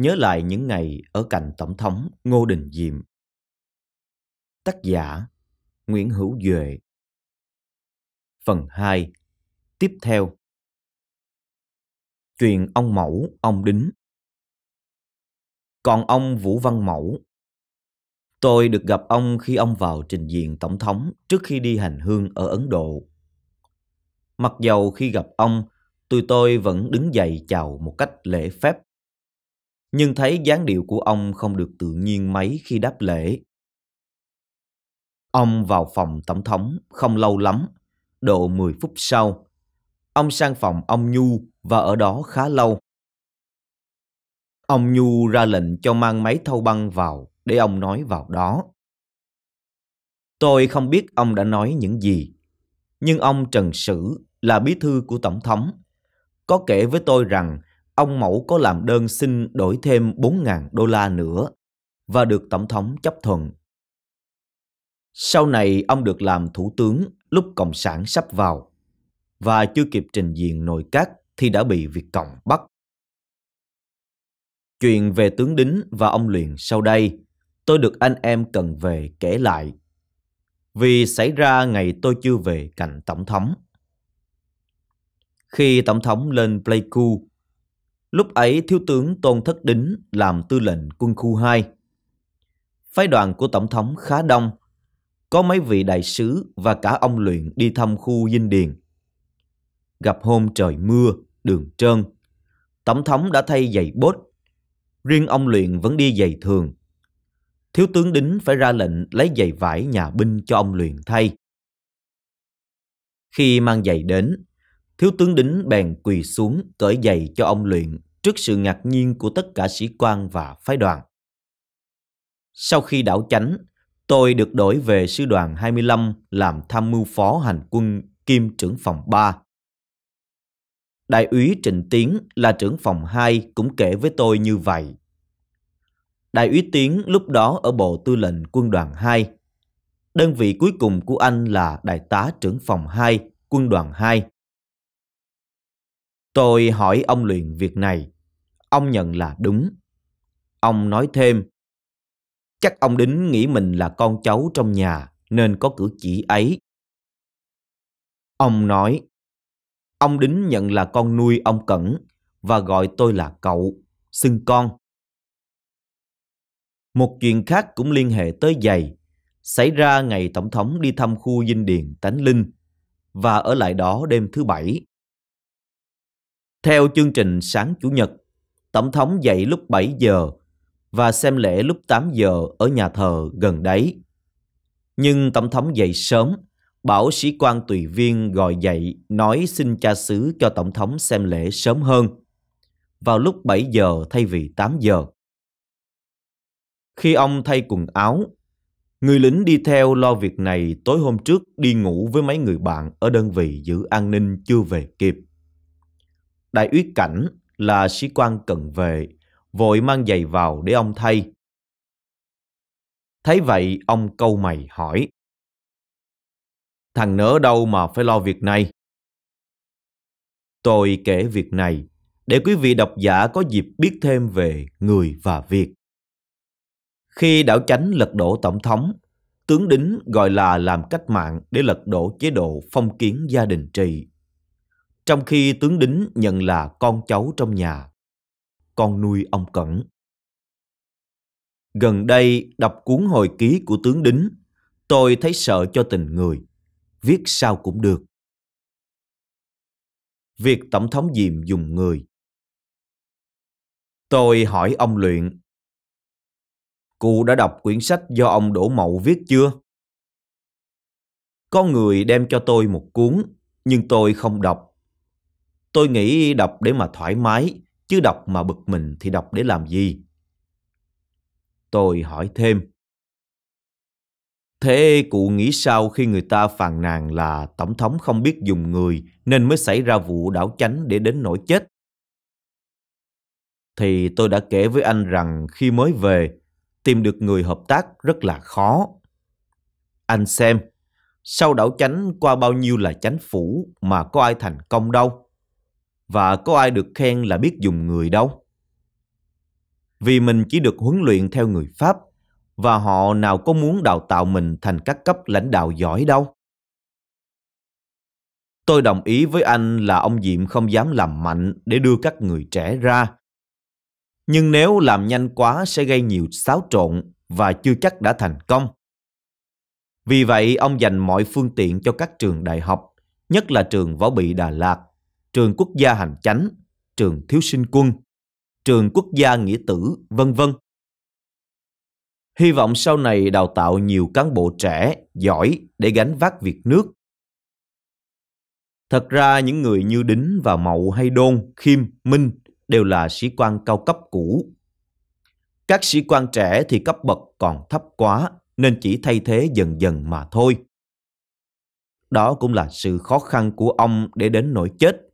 nhớ lại những ngày ở cạnh Tổng thống Ngô Đình Diệm. Tác giả Nguyễn Hữu Duệ Phần 2 Tiếp theo Chuyện ông Mẫu, ông Đính Còn ông Vũ Văn Mẫu Tôi được gặp ông khi ông vào trình diện Tổng thống trước khi đi hành hương ở Ấn Độ. Mặc dầu khi gặp ông, tụi tôi vẫn đứng dậy chào một cách lễ phép nhưng thấy dáng điệu của ông không được tự nhiên mấy khi đáp lễ. Ông vào phòng tổng thống không lâu lắm, độ 10 phút sau. Ông sang phòng ông Nhu và ở đó khá lâu. Ông Nhu ra lệnh cho mang máy thâu băng vào để ông nói vào đó. Tôi không biết ông đã nói những gì, nhưng ông Trần Sử là bí thư của tổng thống có kể với tôi rằng ông Mẫu có làm đơn xin đổi thêm 4.000 đô la nữa và được Tổng thống chấp thuận. Sau này ông được làm thủ tướng lúc Cộng sản sắp vào và chưa kịp trình diện nội các thì đã bị Việt Cộng bắt. Chuyện về tướng Đính và ông Luyện sau đây, tôi được anh em cần về kể lại. Vì xảy ra ngày tôi chưa về cạnh Tổng thống. Khi Tổng thống lên Pleiku, Lúc ấy thiếu tướng Tôn Thất Đính làm tư lệnh quân khu 2. Phái đoàn của Tổng thống khá đông, có mấy vị đại sứ và cả ông luyện đi thăm khu dinh điền. Gặp hôm trời mưa, đường trơn, Tổng thống đã thay giày bốt, riêng ông luyện vẫn đi giày thường. Thiếu tướng Đính phải ra lệnh lấy giày vải nhà binh cho ông luyện thay. Khi mang giày đến, Thiếu tướng Đính bèn quỳ xuống cởi giày cho ông luyện trước sự ngạc nhiên của tất cả sĩ quan và phái đoàn. Sau khi đảo chánh, tôi được đổi về sư đoàn 25 làm tham mưu phó hành quân kiêm trưởng phòng 3. Đại úy Trịnh Tiến là trưởng phòng 2 cũng kể với tôi như vậy. Đại úy Tiến lúc đó ở Bộ Tư lệnh Quân đoàn 2. Đơn vị cuối cùng của anh là Đại tá trưởng phòng 2, Quân đoàn 2. Tôi hỏi ông luyện việc này. Ông nhận là đúng. Ông nói thêm, chắc ông Đính nghĩ mình là con cháu trong nhà nên có cử chỉ ấy. Ông nói, ông Đính nhận là con nuôi ông Cẩn và gọi tôi là cậu, xưng con. Một chuyện khác cũng liên hệ tới giày, xảy ra ngày Tổng thống đi thăm khu dinh điền Tánh Linh và ở lại đó đêm thứ Bảy. Theo chương trình sáng Chủ nhật, Tổng thống dậy lúc 7 giờ và xem lễ lúc 8 giờ ở nhà thờ gần đấy. Nhưng Tổng thống dậy sớm, bảo sĩ quan tùy viên gọi dậy nói xin cha xứ cho Tổng thống xem lễ sớm hơn, vào lúc 7 giờ thay vì 8 giờ. Khi ông thay quần áo, người lính đi theo lo việc này tối hôm trước đi ngủ với mấy người bạn ở đơn vị giữ an ninh chưa về kịp. Đại úy Cảnh là sĩ quan cận vệ, vội mang giày vào để ông thay. Thấy vậy, ông câu mày hỏi. Thằng nỡ đâu mà phải lo việc này? Tôi kể việc này để quý vị độc giả có dịp biết thêm về người và việc. Khi đảo chánh lật đổ tổng thống, tướng đính gọi là làm cách mạng để lật đổ chế độ phong kiến gia đình trị trong khi tướng đính nhận là con cháu trong nhà, con nuôi ông Cẩn. Gần đây đọc cuốn hồi ký của tướng đính, tôi thấy sợ cho tình người, viết sao cũng được. Việc tổng thống Diệm dùng người. Tôi hỏi ông Luyện, cụ đã đọc quyển sách do ông Đỗ Mậu viết chưa? Có người đem cho tôi một cuốn, nhưng tôi không đọc Tôi nghĩ đọc để mà thoải mái, chứ đọc mà bực mình thì đọc để làm gì? Tôi hỏi thêm. Thế cụ nghĩ sao khi người ta phàn nàn là tổng thống không biết dùng người nên mới xảy ra vụ đảo chánh để đến nỗi chết? Thì tôi đã kể với anh rằng khi mới về, tìm được người hợp tác rất là khó. Anh xem, sau đảo chánh qua bao nhiêu là chánh phủ mà có ai thành công đâu và có ai được khen là biết dùng người đâu. Vì mình chỉ được huấn luyện theo người Pháp và họ nào có muốn đào tạo mình thành các cấp lãnh đạo giỏi đâu. Tôi đồng ý với anh là ông Diệm không dám làm mạnh để đưa các người trẻ ra. Nhưng nếu làm nhanh quá sẽ gây nhiều xáo trộn và chưa chắc đã thành công. Vì vậy, ông dành mọi phương tiện cho các trường đại học, nhất là trường Võ Bị Đà Lạt, trường quốc gia hành chánh, trường thiếu sinh quân, trường quốc gia nghĩa tử, vân vân. Hy vọng sau này đào tạo nhiều cán bộ trẻ, giỏi để gánh vác việc nước. Thật ra những người như Đính và Mậu hay Đôn, Khiêm, Minh đều là sĩ quan cao cấp cũ. Các sĩ quan trẻ thì cấp bậc còn thấp quá nên chỉ thay thế dần dần mà thôi. Đó cũng là sự khó khăn của ông để đến nỗi chết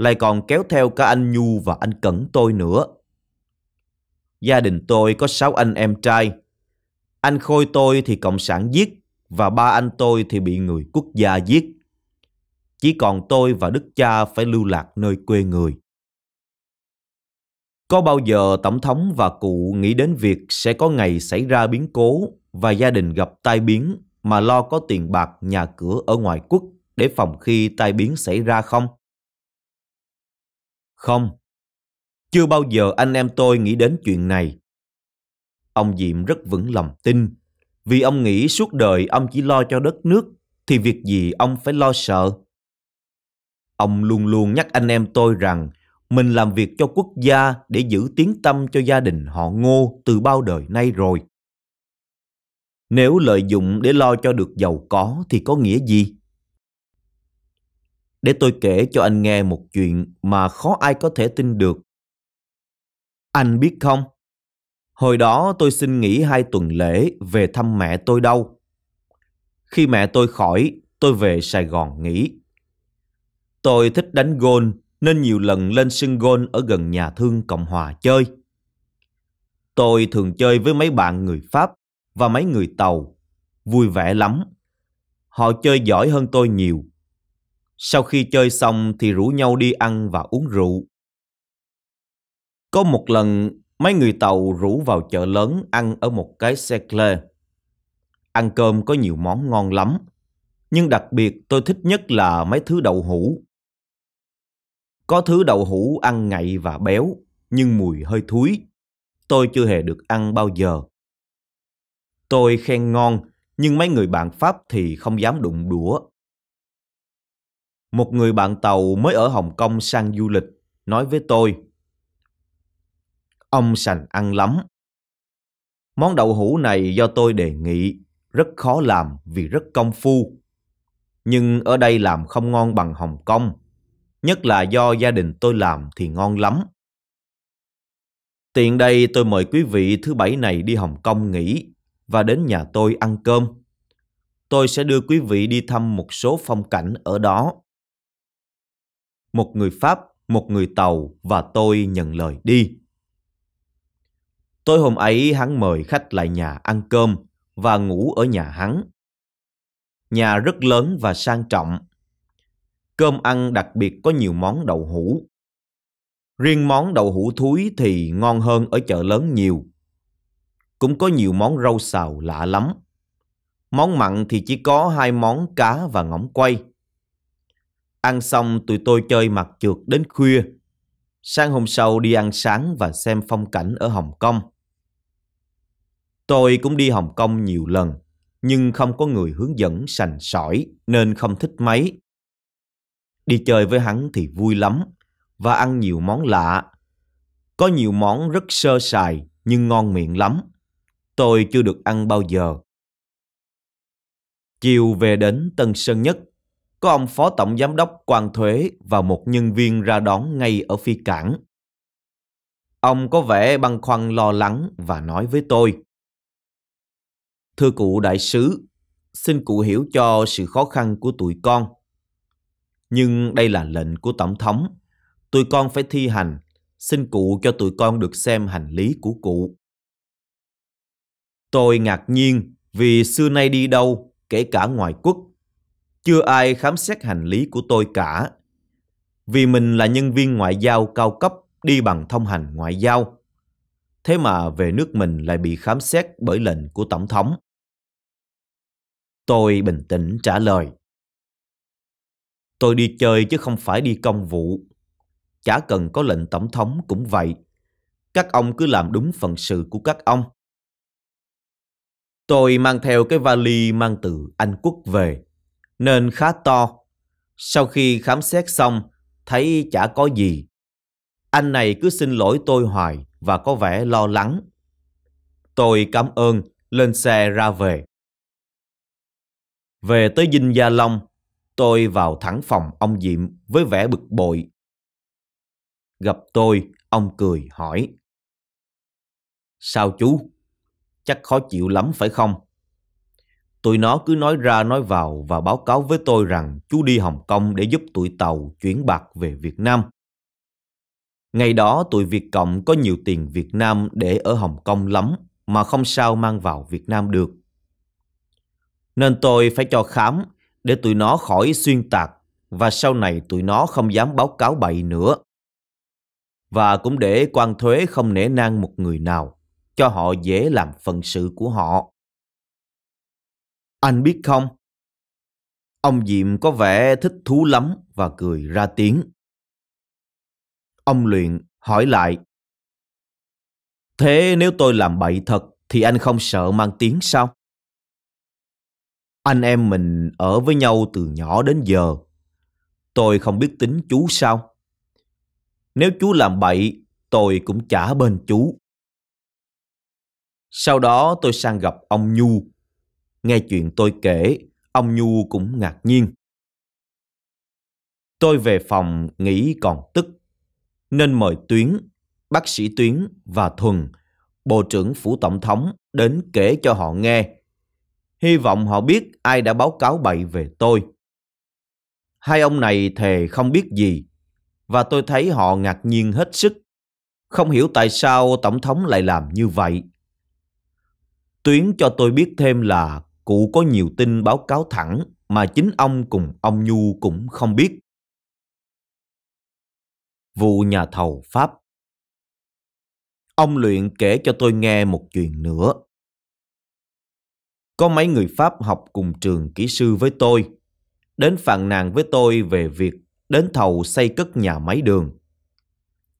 lại còn kéo theo cả anh Nhu và anh Cẩn tôi nữa. Gia đình tôi có sáu anh em trai. Anh Khôi tôi thì cộng sản giết và ba anh tôi thì bị người quốc gia giết. Chỉ còn tôi và đức cha phải lưu lạc nơi quê người. Có bao giờ tổng thống và cụ nghĩ đến việc sẽ có ngày xảy ra biến cố và gia đình gặp tai biến mà lo có tiền bạc nhà cửa ở ngoài quốc để phòng khi tai biến xảy ra không? Không, chưa bao giờ anh em tôi nghĩ đến chuyện này. Ông Diệm rất vững lòng tin, vì ông nghĩ suốt đời ông chỉ lo cho đất nước, thì việc gì ông phải lo sợ. Ông luôn luôn nhắc anh em tôi rằng mình làm việc cho quốc gia để giữ tiếng tâm cho gia đình họ ngô từ bao đời nay rồi. Nếu lợi dụng để lo cho được giàu có thì có nghĩa gì? để tôi kể cho anh nghe một chuyện mà khó ai có thể tin được. Anh biết không, hồi đó tôi xin nghỉ hai tuần lễ về thăm mẹ tôi đâu. Khi mẹ tôi khỏi, tôi về Sài Gòn nghỉ. Tôi thích đánh gôn nên nhiều lần lên sân gôn ở gần nhà thương Cộng Hòa chơi. Tôi thường chơi với mấy bạn người Pháp và mấy người Tàu, vui vẻ lắm. Họ chơi giỏi hơn tôi nhiều sau khi chơi xong thì rủ nhau đi ăn và uống rượu. Có một lần, mấy người tàu rủ vào chợ lớn ăn ở một cái xe clê. Ăn cơm có nhiều món ngon lắm, nhưng đặc biệt tôi thích nhất là mấy thứ đậu hũ. Có thứ đậu hũ ăn ngậy và béo, nhưng mùi hơi thúi. Tôi chưa hề được ăn bao giờ. Tôi khen ngon, nhưng mấy người bạn Pháp thì không dám đụng đũa một người bạn tàu mới ở Hồng Kông sang du lịch, nói với tôi. Ông sành ăn lắm. Món đậu hũ này do tôi đề nghị, rất khó làm vì rất công phu. Nhưng ở đây làm không ngon bằng Hồng Kông, nhất là do gia đình tôi làm thì ngon lắm. Tiện đây tôi mời quý vị thứ bảy này đi Hồng Kông nghỉ và đến nhà tôi ăn cơm. Tôi sẽ đưa quý vị đi thăm một số phong cảnh ở đó một người Pháp, một người Tàu và tôi nhận lời đi. Tối hôm ấy hắn mời khách lại nhà ăn cơm và ngủ ở nhà hắn. Nhà rất lớn và sang trọng. Cơm ăn đặc biệt có nhiều món đậu hũ. Riêng món đậu hũ thúi thì ngon hơn ở chợ lớn nhiều. Cũng có nhiều món rau xào lạ lắm. Món mặn thì chỉ có hai món cá và ngỗng quay. Ăn xong tụi tôi chơi mặt trượt đến khuya. sang hôm sau đi ăn sáng và xem phong cảnh ở Hồng Kông. Tôi cũng đi Hồng Kông nhiều lần, nhưng không có người hướng dẫn sành sỏi nên không thích mấy. Đi chơi với hắn thì vui lắm và ăn nhiều món lạ. Có nhiều món rất sơ sài nhưng ngon miệng lắm. Tôi chưa được ăn bao giờ. Chiều về đến Tân Sơn Nhất, có ông phó tổng giám đốc quan thuế và một nhân viên ra đón ngay ở phi cảng. Ông có vẻ băn khoăn lo lắng và nói với tôi. Thưa cụ đại sứ, xin cụ hiểu cho sự khó khăn của tụi con. Nhưng đây là lệnh của tổng thống. Tụi con phải thi hành. Xin cụ cho tụi con được xem hành lý của cụ. Tôi ngạc nhiên vì xưa nay đi đâu, kể cả ngoài quốc chưa ai khám xét hành lý của tôi cả. Vì mình là nhân viên ngoại giao cao cấp đi bằng thông hành ngoại giao. Thế mà về nước mình lại bị khám xét bởi lệnh của Tổng thống. Tôi bình tĩnh trả lời. Tôi đi chơi chứ không phải đi công vụ. Chả cần có lệnh tổng thống cũng vậy. Các ông cứ làm đúng phận sự của các ông. Tôi mang theo cái vali mang từ Anh Quốc về nên khá to. Sau khi khám xét xong, thấy chả có gì. Anh này cứ xin lỗi tôi hoài và có vẻ lo lắng. Tôi cảm ơn, lên xe ra về. Về tới Dinh Gia Long, tôi vào thẳng phòng ông Diệm với vẻ bực bội. Gặp tôi, ông cười hỏi. Sao chú? Chắc khó chịu lắm phải không? Tụi nó cứ nói ra nói vào và báo cáo với tôi rằng chú đi Hồng Kông để giúp tụi tàu chuyển bạc về Việt Nam. Ngày đó tụi Việt Cộng có nhiều tiền Việt Nam để ở Hồng Kông lắm mà không sao mang vào Việt Nam được. Nên tôi phải cho khám để tụi nó khỏi xuyên tạc và sau này tụi nó không dám báo cáo bậy nữa. Và cũng để quan thuế không nể nang một người nào, cho họ dễ làm phần sự của họ. Anh biết không? Ông Diệm có vẻ thích thú lắm và cười ra tiếng. Ông Luyện hỏi lại. Thế nếu tôi làm bậy thật thì anh không sợ mang tiếng sao? Anh em mình ở với nhau từ nhỏ đến giờ. Tôi không biết tính chú sao. Nếu chú làm bậy, tôi cũng trả bên chú. Sau đó tôi sang gặp ông Nhu Nghe chuyện tôi kể, ông Nhu cũng ngạc nhiên. Tôi về phòng nghĩ còn tức, nên mời Tuyến, bác sĩ Tuyến và Thuần, Bộ trưởng Phủ Tổng thống đến kể cho họ nghe. Hy vọng họ biết ai đã báo cáo bậy về tôi. Hai ông này thề không biết gì, và tôi thấy họ ngạc nhiên hết sức. Không hiểu tại sao Tổng thống lại làm như vậy. Tuyến cho tôi biết thêm là Cụ có nhiều tin báo cáo thẳng mà chính ông cùng ông Nhu cũng không biết. Vụ nhà thầu Pháp Ông Luyện kể cho tôi nghe một chuyện nữa. Có mấy người Pháp học cùng trường kỹ sư với tôi, đến phàn nàn với tôi về việc đến thầu xây cất nhà máy đường.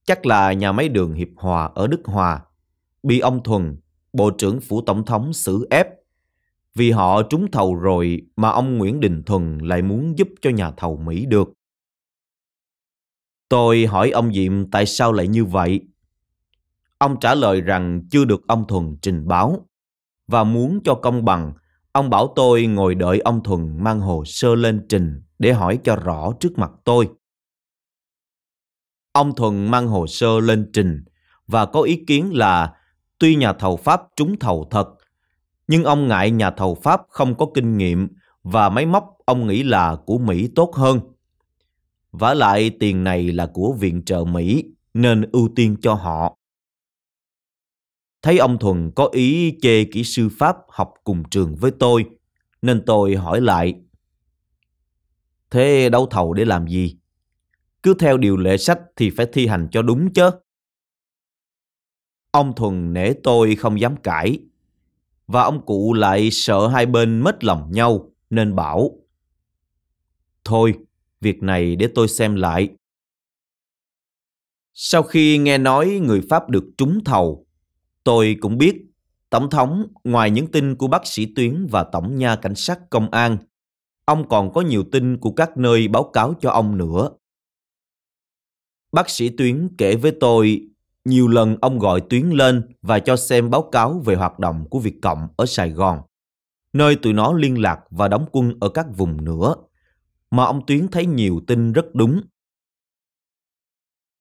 Chắc là nhà máy đường Hiệp Hòa ở Đức Hòa, bị ông Thuần, Bộ trưởng Phủ Tổng thống xử ép vì họ trúng thầu rồi mà ông Nguyễn Đình Thuần lại muốn giúp cho nhà thầu Mỹ được. Tôi hỏi ông Diệm tại sao lại như vậy. Ông trả lời rằng chưa được ông Thuần trình báo và muốn cho công bằng, ông bảo tôi ngồi đợi ông Thuần mang hồ sơ lên trình để hỏi cho rõ trước mặt tôi. Ông Thuần mang hồ sơ lên trình và có ý kiến là tuy nhà thầu Pháp trúng thầu thật nhưng ông ngại nhà thầu Pháp không có kinh nghiệm và máy móc ông nghĩ là của Mỹ tốt hơn. Vả lại tiền này là của viện trợ Mỹ nên ưu tiên cho họ. Thấy ông Thuần có ý chê kỹ sư Pháp học cùng trường với tôi nên tôi hỏi lại. Thế đấu thầu để làm gì? Cứ theo điều lệ sách thì phải thi hành cho đúng chứ. Ông Thuần nể tôi không dám cãi và ông cụ lại sợ hai bên mất lòng nhau nên bảo Thôi, việc này để tôi xem lại. Sau khi nghe nói người Pháp được trúng thầu, tôi cũng biết Tổng thống ngoài những tin của bác sĩ Tuyến và Tổng nha cảnh sát công an, ông còn có nhiều tin của các nơi báo cáo cho ông nữa. Bác sĩ Tuyến kể với tôi nhiều lần ông gọi Tuyến lên và cho xem báo cáo về hoạt động của Việt Cộng ở Sài Gòn, nơi tụi nó liên lạc và đóng quân ở các vùng nữa, mà ông Tuyến thấy nhiều tin rất đúng.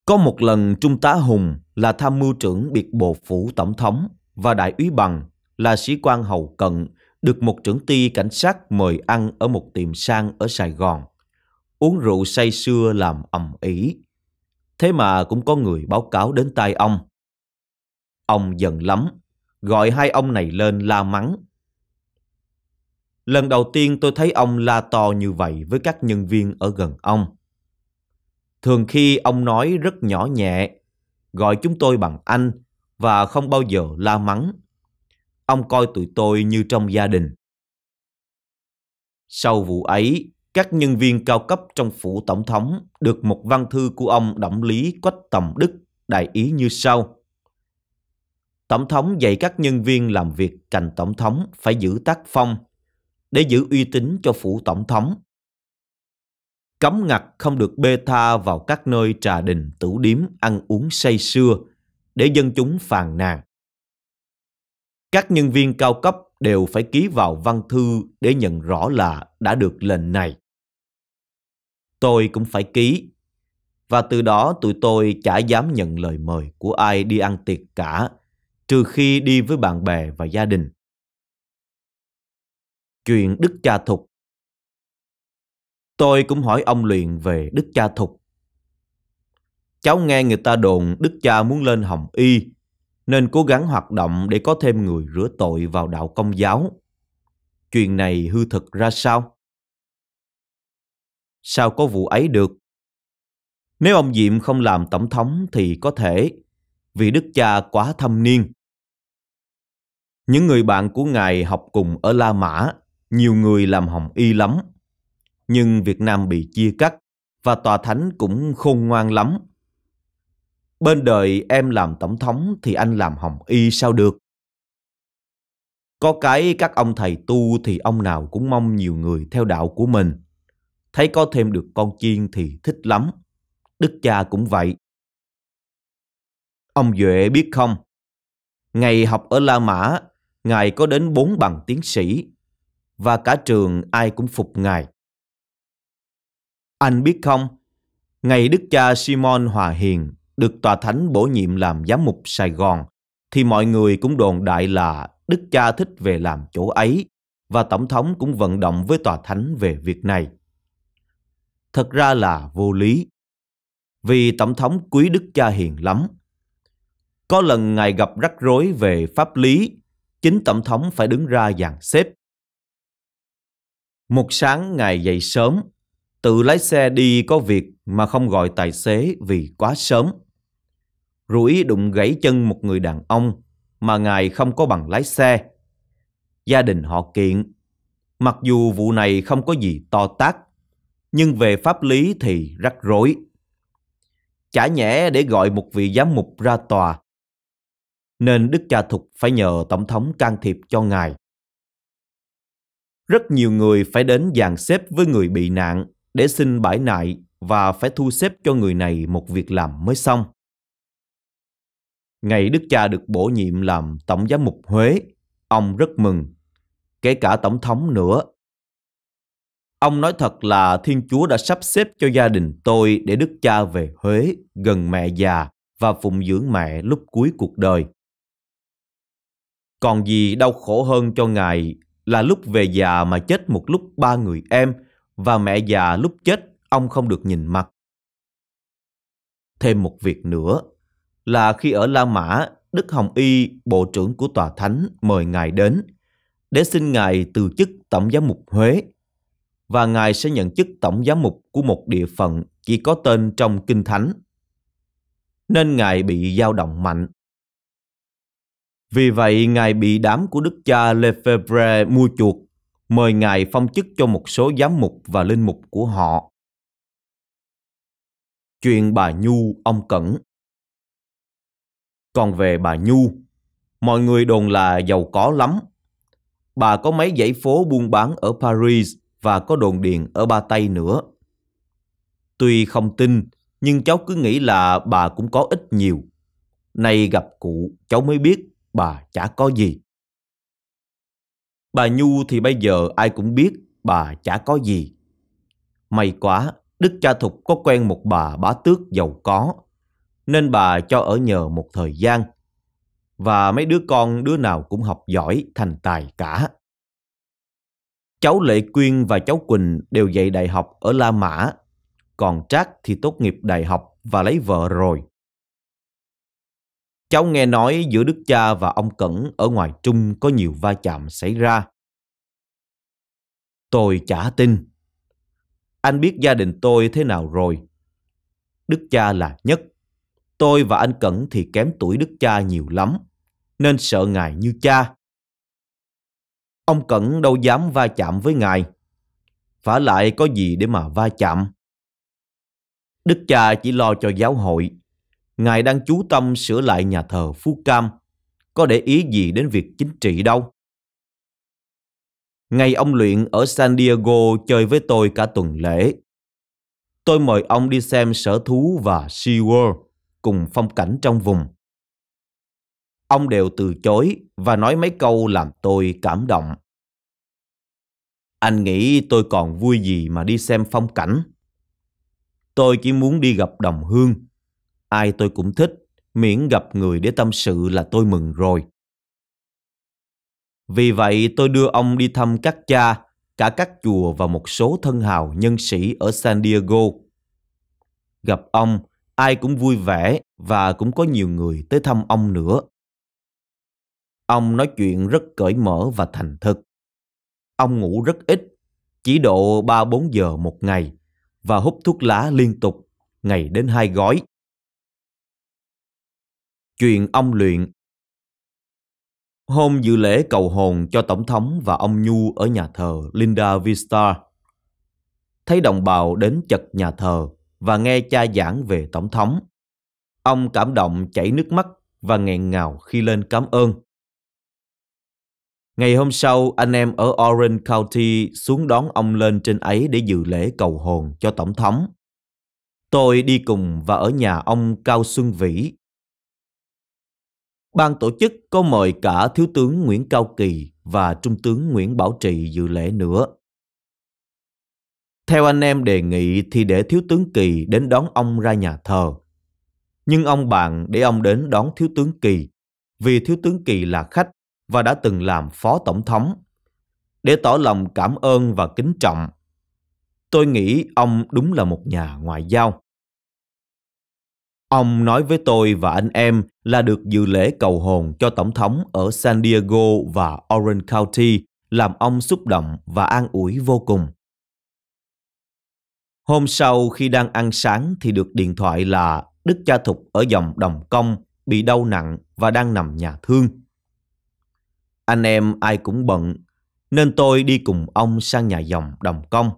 Có một lần Trung tá Hùng là tham mưu trưởng biệt bộ phủ tổng thống và Đại úy Bằng là sĩ quan hầu cận được một trưởng ty cảnh sát mời ăn ở một tiệm sang ở Sài Gòn. Uống rượu say sưa làm ầm ĩ Thế mà cũng có người báo cáo đến tai ông. Ông giận lắm, gọi hai ông này lên la mắng. Lần đầu tiên tôi thấy ông la to như vậy với các nhân viên ở gần ông. Thường khi ông nói rất nhỏ nhẹ, gọi chúng tôi bằng anh và không bao giờ la mắng. Ông coi tụi tôi như trong gia đình. Sau vụ ấy, các nhân viên cao cấp trong phủ tổng thống được một văn thư của ông Đổng Lý Quách Tầm Đức đại ý như sau. Tổng thống dạy các nhân viên làm việc cạnh tổng thống phải giữ tác phong để giữ uy tín cho phủ tổng thống. Cấm ngặt không được bê tha vào các nơi trà đình, tửu điếm, ăn uống say sưa để dân chúng phàn nàn. Các nhân viên cao cấp đều phải ký vào văn thư để nhận rõ là đã được lệnh này. Tôi cũng phải ký, và từ đó tụi tôi chả dám nhận lời mời của ai đi ăn tiệc cả, trừ khi đi với bạn bè và gia đình. Chuyện Đức Cha Thục Tôi cũng hỏi ông Luyện về Đức Cha Thục. Cháu nghe người ta đồn Đức Cha muốn lên Hồng Y nên cố gắng hoạt động để có thêm người rửa tội vào đạo công giáo. Chuyện này hư thực ra sao? Sao có vụ ấy được? Nếu ông Diệm không làm tổng thống thì có thể, vì đức cha quá thâm niên. Những người bạn của ngài học cùng ở La Mã, nhiều người làm hồng y lắm. Nhưng Việt Nam bị chia cắt và tòa thánh cũng khôn ngoan lắm Bên đời em làm tổng thống thì anh làm hồng y sao được? Có cái các ông thầy tu thì ông nào cũng mong nhiều người theo đạo của mình. Thấy có thêm được con chiên thì thích lắm. Đức cha cũng vậy. Ông Duệ biết không? Ngày học ở La Mã, Ngài có đến bốn bằng tiến sĩ và cả trường ai cũng phục Ngài. Anh biết không, ngày Đức cha Simon Hòa Hiền được tòa thánh bổ nhiệm làm giám mục Sài Gòn, thì mọi người cũng đồn đại là Đức cha thích về làm chỗ ấy và Tổng thống cũng vận động với tòa thánh về việc này. Thật ra là vô lý, vì Tổng thống quý Đức cha hiền lắm. Có lần ngài gặp rắc rối về pháp lý, chính Tổng thống phải đứng ra dàn xếp. Một sáng ngài dậy sớm, tự lái xe đi có việc mà không gọi tài xế vì quá sớm rủi đụng gãy chân một người đàn ông mà ngài không có bằng lái xe. Gia đình họ kiện. Mặc dù vụ này không có gì to tát, nhưng về pháp lý thì rắc rối. Chả nhẽ để gọi một vị giám mục ra tòa, nên Đức Cha Thục phải nhờ Tổng thống can thiệp cho ngài. Rất nhiều người phải đến dàn xếp với người bị nạn để xin bãi nại và phải thu xếp cho người này một việc làm mới xong. Ngày đức cha được bổ nhiệm làm tổng giám mục Huế, ông rất mừng, kể cả tổng thống nữa. Ông nói thật là Thiên Chúa đã sắp xếp cho gia đình tôi để đức cha về Huế gần mẹ già và phụng dưỡng mẹ lúc cuối cuộc đời. Còn gì đau khổ hơn cho ngài là lúc về già mà chết một lúc ba người em và mẹ già lúc chết ông không được nhìn mặt. Thêm một việc nữa là khi ở La Mã, Đức Hồng Y, bộ trưởng của tòa thánh, mời ngài đến để xin ngài từ chức tổng giám mục Huế và ngài sẽ nhận chức tổng giám mục của một địa phận chỉ có tên trong kinh thánh nên ngài bị dao động mạnh. Vì vậy ngài bị đám của đức cha Lefebvre mua chuộc, mời ngài phong chức cho một số giám mục và linh mục của họ. Chuyện bà Nhu ông Cẩn còn về bà Nhu, mọi người đồn là giàu có lắm. Bà có mấy dãy phố buôn bán ở Paris và có đồn điền ở Ba Tây nữa. Tuy không tin, nhưng cháu cứ nghĩ là bà cũng có ít nhiều. Nay gặp cụ, cháu mới biết bà chả có gì. Bà Nhu thì bây giờ ai cũng biết bà chả có gì. May quá, Đức Cha Thục có quen một bà bá tước giàu có, nên bà cho ở nhờ một thời gian. Và mấy đứa con đứa nào cũng học giỏi, thành tài cả. Cháu Lệ Quyên và cháu Quỳnh đều dạy đại học ở La Mã, còn Trác thì tốt nghiệp đại học và lấy vợ rồi. Cháu nghe nói giữa Đức Cha và ông Cẩn ở ngoài Trung có nhiều va chạm xảy ra. Tôi chả tin. Anh biết gia đình tôi thế nào rồi. Đức Cha là nhất, Tôi và anh Cẩn thì kém tuổi đức cha nhiều lắm, nên sợ ngài như cha. Ông Cẩn đâu dám va chạm với ngài. Phả lại có gì để mà va chạm. Đức cha chỉ lo cho giáo hội. Ngài đang chú tâm sửa lại nhà thờ Phú Cam. Có để ý gì đến việc chính trị đâu. Ngày ông luyện ở San Diego chơi với tôi cả tuần lễ. Tôi mời ông đi xem sở thú và SeaWorld cùng phong cảnh trong vùng. Ông đều từ chối và nói mấy câu làm tôi cảm động. Anh nghĩ tôi còn vui gì mà đi xem phong cảnh. Tôi chỉ muốn đi gặp đồng hương. Ai tôi cũng thích, miễn gặp người để tâm sự là tôi mừng rồi. Vì vậy tôi đưa ông đi thăm các cha, cả các chùa và một số thân hào nhân sĩ ở San Diego. Gặp ông, ai cũng vui vẻ và cũng có nhiều người tới thăm ông nữa. Ông nói chuyện rất cởi mở và thành thực. Ông ngủ rất ít, chỉ độ ba bốn giờ một ngày và hút thuốc lá liên tục, ngày đến hai gói. Chuyện ông luyện Hôm dự lễ cầu hồn cho Tổng thống và ông Nhu ở nhà thờ Linda Vista. Thấy đồng bào đến chật nhà thờ, và nghe cha giảng về tổng thống. Ông cảm động chảy nước mắt và nghẹn ngào khi lên cảm ơn. Ngày hôm sau, anh em ở Orange County xuống đón ông lên trên ấy để dự lễ cầu hồn cho tổng thống. Tôi đi cùng và ở nhà ông Cao Xuân Vĩ. Ban tổ chức có mời cả Thiếu tướng Nguyễn Cao Kỳ và Trung tướng Nguyễn Bảo Trì dự lễ nữa. Theo anh em đề nghị thì để Thiếu tướng Kỳ đến đón ông ra nhà thờ. Nhưng ông bạn để ông đến đón Thiếu tướng Kỳ vì Thiếu tướng Kỳ là khách và đã từng làm phó tổng thống. Để tỏ lòng cảm ơn và kính trọng, tôi nghĩ ông đúng là một nhà ngoại giao. Ông nói với tôi và anh em là được dự lễ cầu hồn cho Tổng thống ở San Diego và Orange County làm ông xúc động và an ủi vô cùng. Hôm sau khi đang ăn sáng thì được điện thoại là Đức Cha Thục ở dòng Đồng Công bị đau nặng và đang nằm nhà thương. Anh em ai cũng bận nên tôi đi cùng ông sang nhà dòng Đồng Công.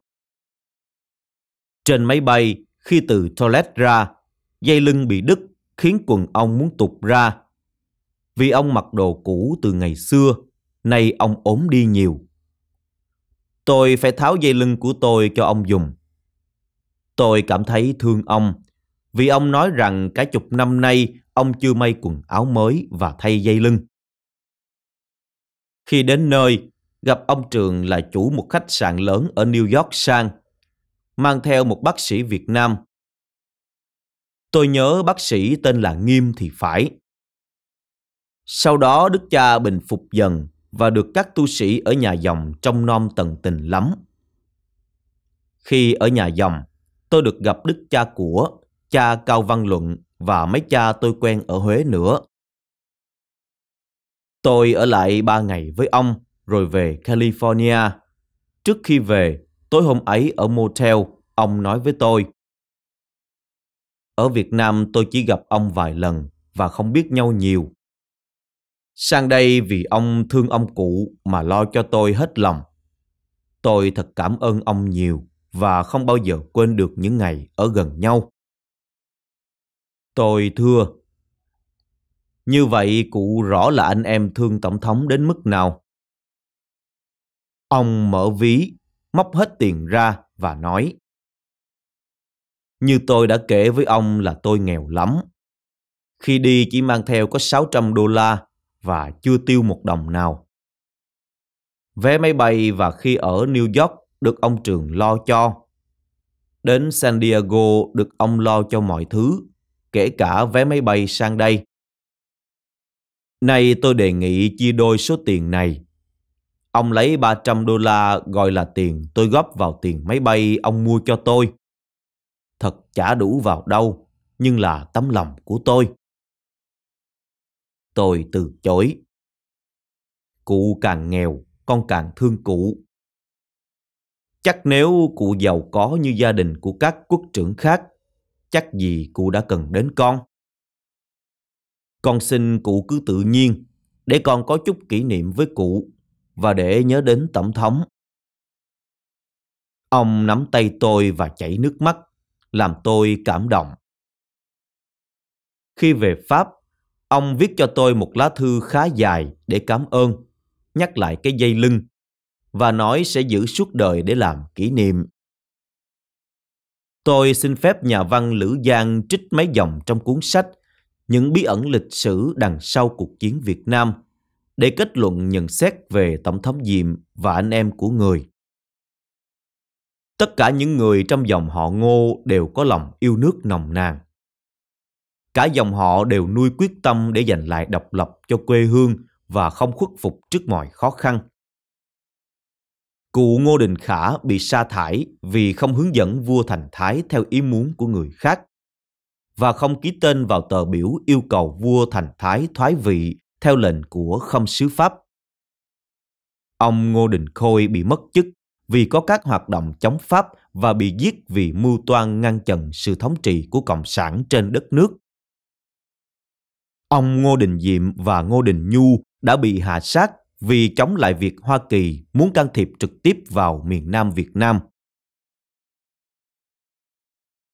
Trên máy bay khi từ toilet ra, dây lưng bị đứt khiến quần ông muốn tụt ra. Vì ông mặc đồ cũ từ ngày xưa, nay ông ốm đi nhiều. Tôi phải tháo dây lưng của tôi cho ông dùng. Tôi cảm thấy thương ông, vì ông nói rằng cả chục năm nay ông chưa may quần áo mới và thay dây lưng. Khi đến nơi, gặp ông Trường là chủ một khách sạn lớn ở New York sang, mang theo một bác sĩ Việt Nam. Tôi nhớ bác sĩ tên là Nghiêm thì phải. Sau đó đức cha bình phục dần và được các tu sĩ ở nhà dòng trông nom tận tình lắm. Khi ở nhà dòng, tôi được gặp đức cha của, cha Cao Văn Luận và mấy cha tôi quen ở Huế nữa. Tôi ở lại ba ngày với ông rồi về California. Trước khi về, tối hôm ấy ở motel, ông nói với tôi. Ở Việt Nam tôi chỉ gặp ông vài lần và không biết nhau nhiều. Sang đây vì ông thương ông cụ mà lo cho tôi hết lòng. Tôi thật cảm ơn ông nhiều và không bao giờ quên được những ngày ở gần nhau. Tôi thưa. Như vậy cụ rõ là anh em thương tổng thống đến mức nào. Ông mở ví, móc hết tiền ra và nói. Như tôi đã kể với ông là tôi nghèo lắm. Khi đi chỉ mang theo có 600 đô la và chưa tiêu một đồng nào. Vé máy bay và khi ở New York được ông Trường lo cho. Đến San Diego được ông lo cho mọi thứ, kể cả vé máy bay sang đây. Nay tôi đề nghị chia đôi số tiền này. Ông lấy 300 đô la gọi là tiền tôi góp vào tiền máy bay ông mua cho tôi. Thật chả đủ vào đâu, nhưng là tấm lòng của tôi. Tôi từ chối. Cụ càng nghèo, con càng thương cụ. Chắc nếu cụ giàu có như gia đình của các quốc trưởng khác, chắc gì cụ đã cần đến con. Con xin cụ cứ tự nhiên, để con có chút kỷ niệm với cụ và để nhớ đến tổng thống. Ông nắm tay tôi và chảy nước mắt, làm tôi cảm động. Khi về Pháp, ông viết cho tôi một lá thư khá dài để cảm ơn, nhắc lại cái dây lưng và nói sẽ giữ suốt đời để làm kỷ niệm. Tôi xin phép nhà văn Lữ Giang trích mấy dòng trong cuốn sách Những bí ẩn lịch sử đằng sau cuộc chiến Việt Nam để kết luận nhận xét về Tổng thống Diệm và anh em của người. Tất cả những người trong dòng họ Ngô đều có lòng yêu nước nồng nàn. Cả dòng họ đều nuôi quyết tâm để giành lại độc lập cho quê hương và không khuất phục trước mọi khó khăn. Cụ Ngô Đình Khả bị sa thải vì không hướng dẫn vua Thành Thái theo ý muốn của người khác và không ký tên vào tờ biểu yêu cầu vua Thành Thái thoái vị theo lệnh của Khâm Sứ Pháp. Ông Ngô Đình Khôi bị mất chức vì có các hoạt động chống Pháp và bị giết vì mưu toan ngăn chặn sự thống trị của Cộng sản trên đất nước. Ông Ngô Đình Diệm và Ngô Đình Nhu đã bị hạ sát vì chống lại việc Hoa Kỳ muốn can thiệp trực tiếp vào miền Nam Việt Nam